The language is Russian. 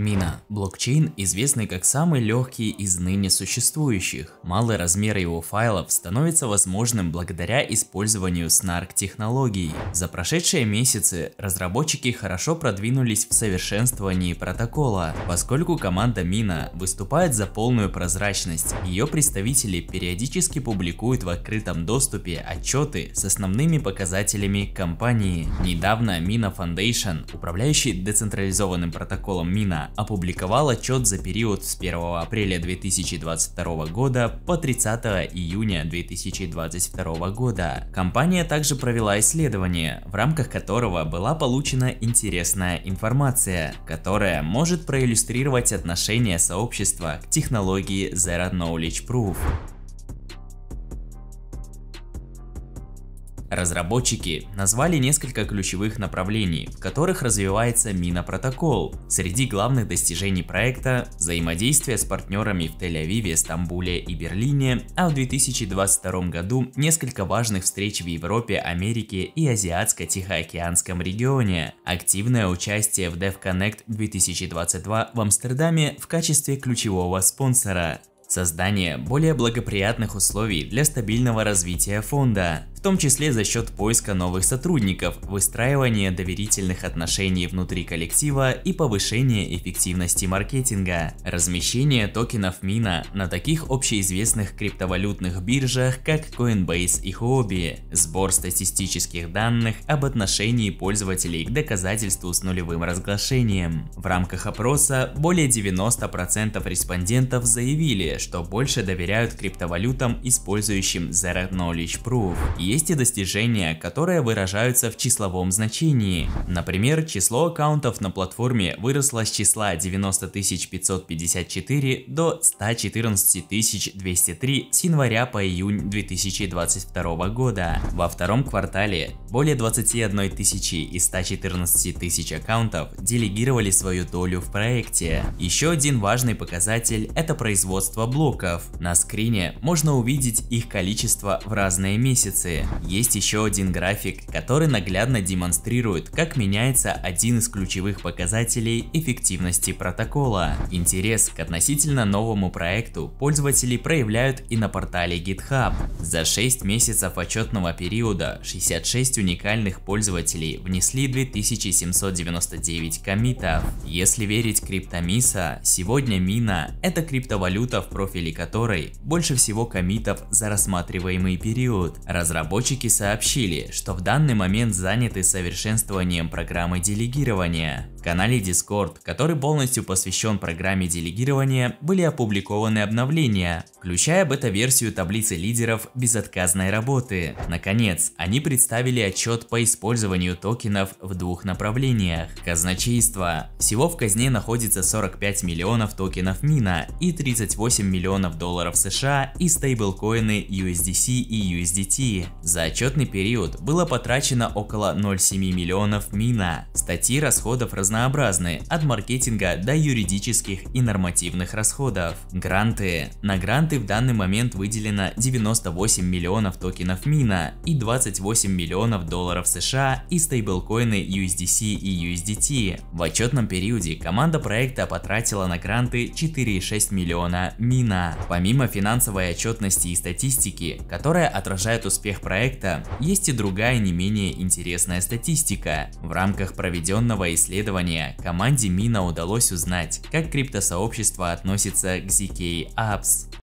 Мина – блокчейн, известный как самый легкий из ныне существующих. Малый размер его файлов становится возможным благодаря использованию SNARK-технологий. За прошедшие месяцы разработчики хорошо продвинулись в совершенствовании протокола, поскольку команда Мина выступает за полную прозрачность. Ее представители периодически публикуют в открытом доступе отчеты с основными показателями компании. Недавно Мина Foundation, управляющий децентрализованным протоколом Мина, Украина опубликовал отчет за период с 1 апреля 2022 года по 30 июня 2022 года. Компания также провела исследование, в рамках которого была получена интересная информация, которая может проиллюстрировать отношение сообщества к технологии Zero Knowledge Proof. Разработчики назвали несколько ключевых направлений, в которых развивается Мина Протокол. Среди главных достижений проекта – взаимодействие с партнерами в Тель-Авиве, Стамбуле и Берлине, а в 2022 году несколько важных встреч в Европе, Америке и Азиатско-Тихоокеанском регионе, активное участие в DevConnect 2022 в Амстердаме в качестве ключевого спонсора, создание более благоприятных условий для стабильного развития фонда, в том числе за счет поиска новых сотрудников, выстраивания доверительных отношений внутри коллектива и повышения эффективности маркетинга. Размещение токенов Мина на таких общеизвестных криптовалютных биржах, как Coinbase и Huobi, сбор статистических данных об отношении пользователей к доказательству с нулевым разглашением. В рамках опроса более 90% респондентов заявили, что больше доверяют криптовалютам, использующим Zero Knowledge Proof. И есть и достижения, которые выражаются в числовом значении. Например, число аккаунтов на платформе выросло с числа 90 554 до 114 203 с января по июнь 2022 года. Во втором квартале более 21 тысячи и 114 тысяч аккаунтов делегировали свою долю в проекте. Еще один важный показатель – это производство блоков. На скрине можно увидеть их количество в разные месяцы есть еще один график, который наглядно демонстрирует, как меняется один из ключевых показателей эффективности протокола. Интерес к относительно новому проекту пользователи проявляют и на портале GitHub. За 6 месяцев отчетного периода 66 уникальных пользователей внесли 2799 комитов. Если верить криптомиса, сегодня мина – это криптовалюта, в профиле которой больше всего комитов за рассматриваемый период. Разработчики Разработчики сообщили, что в данный момент заняты совершенствованием программы делегирования. В канале Discord, который полностью посвящен программе делегирования, были опубликованы обновления, включая бета-версию таблицы лидеров безотказной работы. Наконец, они представили отчет по использованию токенов в двух направлениях. Казначейство. Всего в казне находится 45 миллионов токенов мина и 38 миллионов долларов США и стейблкоины USDC и USDT. За отчетный период было потрачено около 0,7 миллионов мина. Статьи расходов разнообразны, от маркетинга до юридических и нормативных расходов. Гранты. На гранты в данный момент выделено 98 миллионов токенов мина и 28 миллионов долларов США и стейблкоины USDC и USDT. В отчетном периоде команда проекта потратила на гранты 4,6 миллиона мина. Помимо финансовой отчетности и статистики, которая отражает успех проекта, проекта есть и другая не менее интересная статистика. В рамках проведенного исследования команде Мина удалось узнать, как криптосообщество относится к ZK Apps.